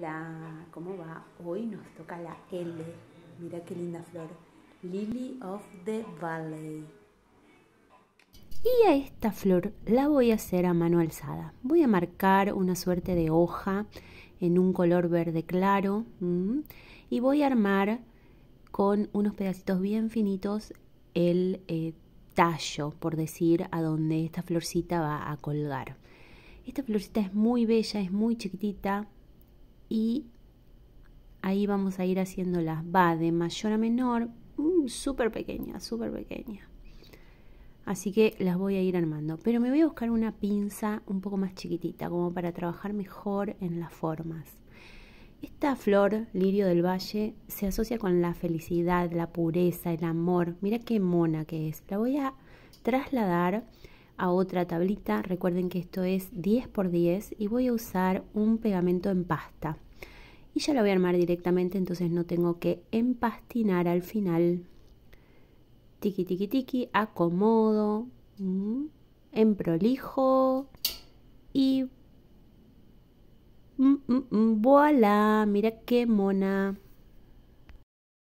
la, ¿cómo va? Hoy nos toca la L. Mira qué linda flor. Lily of the Valley. Y a esta flor la voy a hacer a mano alzada. Voy a marcar una suerte de hoja en un color verde claro mm, y voy a armar con unos pedacitos bien finitos el eh, tallo, por decir, a donde esta florcita va a colgar. Esta florcita es muy bella, es muy chiquitita, y ahí vamos a ir haciéndolas. Va de mayor a menor, mm, súper pequeña, súper pequeña. Así que las voy a ir armando. Pero me voy a buscar una pinza un poco más chiquitita, como para trabajar mejor en las formas. Esta flor, lirio del valle, se asocia con la felicidad, la pureza, el amor. Mira qué mona que es. La voy a trasladar a otra tablita. Recuerden que esto es 10 x 10 y voy a usar un pegamento en pasta. Y ya lo voy a armar directamente, entonces no tengo que empastinar al final. Tiki, tiki, tiki, acomodo, mm, en prolijo y... Mm, mm, voilà, mira qué mona.